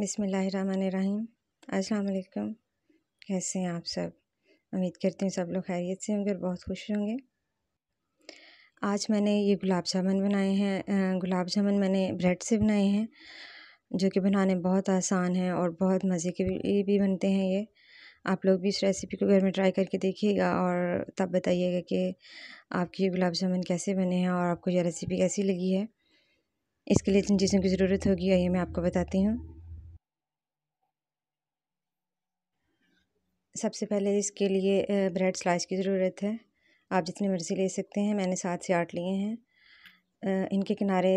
बिसमीम अस्सलाम कैसे हैं आप सब उम्मीद करती हूँ सब लोग खैरियत से होंगे और बहुत खुश होंगे आज मैंने ये गुलाब जामुन बनाए हैं गुलाब जामुन मैंने ब्रेड से बनाए हैं जो कि बनाने बहुत आसान हैं और बहुत मज़े के भी, भी बनते हैं ये आप लोग भी इस रेसिपी को घर में ट्राई करके देखिएगा और तब बताइएगा कि आपके ये गुलाब जामुन कैसे बने हैं और आपको यह रेसिपी कैसी लगी है इसके लिए जिन चीज़ों की ज़रूरत होगी ये मैं आपको बताती हूँ सबसे पहले इसके लिए ब्रेड स्लाइस की ज़रूरत है आप जितने मर्ज़ी ले सकते हैं मैंने सात से आठ लिए हैं इनके किनारे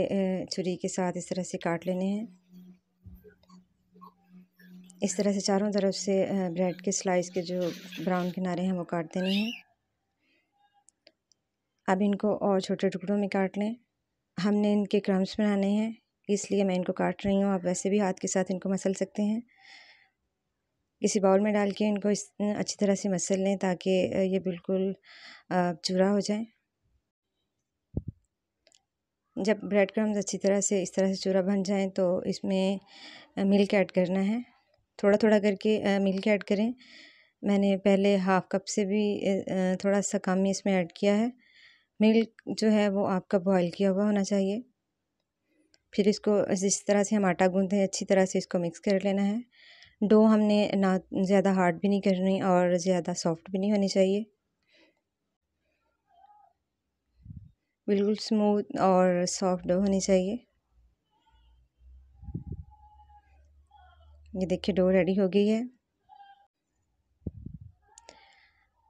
छुरी के साथ इस तरह से काट लेने हैं इस तरह से चारों तरफ से ब्रेड के स्लाइस के जो ब्राउन किनारे हैं वो काट देने हैं अब इनको और छोटे टुकड़ों में काट लें हमने इनके क्रम्स बनाने हैं इसलिए मैं इनको काट रही हूँ आप वैसे भी हाथ के साथ इनको मसल सकते हैं किसी बाउल में डाल के इनको इस अच्छी तरह से मसल लें ताकि ये बिल्कुल चूरा हो जाए जब ब्रेड क्रम्स अच्छी तरह से इस तरह से चूरा बन जाए तो इसमें मिल्क ऐड करना है थोड़ा थोड़ा करके मिल्क ऐड करें मैंने पहले हाफ़ कप से भी थोड़ा सा कम ही इसमें ऐड किया है मिल्क जो है वो आपका बॉयल किया हुआ होना चाहिए फिर इसको जिस तरह से हम आटा गूँधते हैं अच्छी तरह से इसको मिक्स कर लेना है डो हमने ना ज़्यादा हार्ड भी नहीं करनी और ज़्यादा सॉफ्ट भी नहीं होनी चाहिए बिल्कुल स्मूथ और सॉफ्ट डो होनी चाहिए ये देखिए डो रेडी हो गई है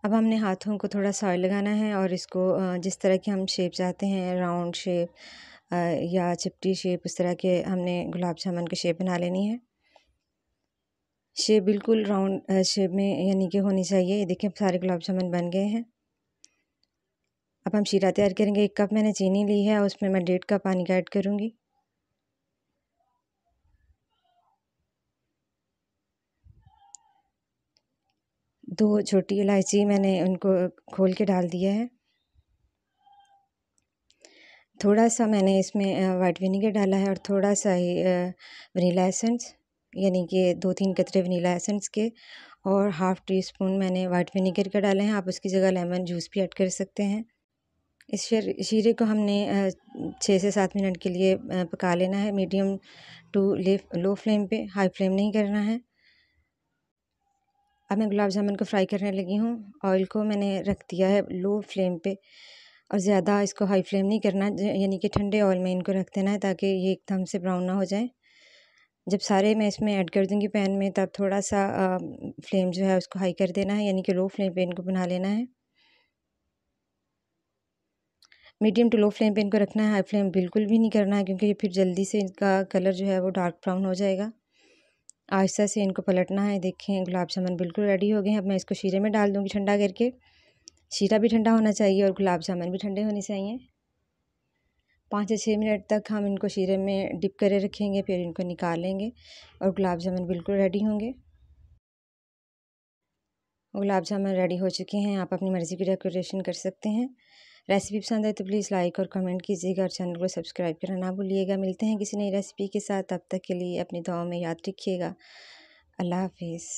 अब हमने हाथों को थोड़ा सॉयल लगाना है और इसको जिस तरह की हम शेप चाहते हैं राउंड शेप या चिपटी शेप उस तरह के हमने गुलाब जामुन की शेप बना लेनी है शेप बिल्कुल राउंड शेप में यानी कि होनी चाहिए ये देखिए सारे गुलाब जामुन बन गए हैं अब हम शीरा तैयार करेंगे एक कप मैंने चीनी ली है उसमें मैं डेढ़ कप पानी का ऐड करूँगी दो छोटी इलायची मैंने उनको खोल के डाल दिया है थोड़ा सा मैंने इसमें वाइट विनीगर डाला है और थोड़ा सा ही वनीला एसेंस यानी कि दो तीन कतरे वनीला एसेंस के और हाफ़ टी स्पून मैंने वाइट विनीगर के डाले हैं आप उसकी जगह लेमन जूस भी ऐड कर सकते हैं इस शीरे को हमने छः से सात मिनट के लिए पका लेना है मीडियम टू लो फ्लेम पे हाई फ्लेम नहीं करना है अब मैं गुलाब जामुन को फ्राई करने लगी हूँ ऑयल को मैंने रख दिया है लो फ्लेम पे और ज़्यादा इसको हाई फ्लेम नहीं करना यानी कि ठंडे ऑयल में इनको रख देना है ताकि ये एकदम से ब्राउन ना हो जाए जब सारे मैं इसमें ऐड कर दूँगी पैन में तब थोड़ा सा फ्लेम जो है उसको हाई कर देना है यानी कि लो फ्लेम पे इनको बना लेना है मीडियम टू लो फ्लेम पे इनको रखना है हाई फ्लेम बिल्कुल भी नहीं करना है क्योंकि फिर जल्दी से इनका कलर जो है वो डार्क ब्राउन हो जाएगा आहिस्ता से इनको पलटना है देखें गुलाब जामुन बिल्कुल रेडी हो गए हैं अब मैं इसको शीरे में डाल दूँगी ठंडा करके शीरा भी ठंडा होना चाहिए और गुलाब जामुन भी ठंडे होने चाहिए पाँच से छः मिनट तक हम इनको शीरे में डिप करे रखेंगे फिर इनको निकालेंगे और गुलाब जामुन बिल्कुल रेडी होंगे गुलाब जामुन रेडी हो चुके हैं आप अपनी मर्ज़ी की डेकोरेशन कर सकते हैं रेसिपी पसंद आए तो प्लीज़ लाइक और कमेंट कीजिएगा और चैनल को सब्सक्राइब करना ना भूलिएगा मिलते हैं किसी नई रेसिपी के साथ तब तक के लिए अपनी दवाओं में याद रखिएगा अल्लाह हाफिज़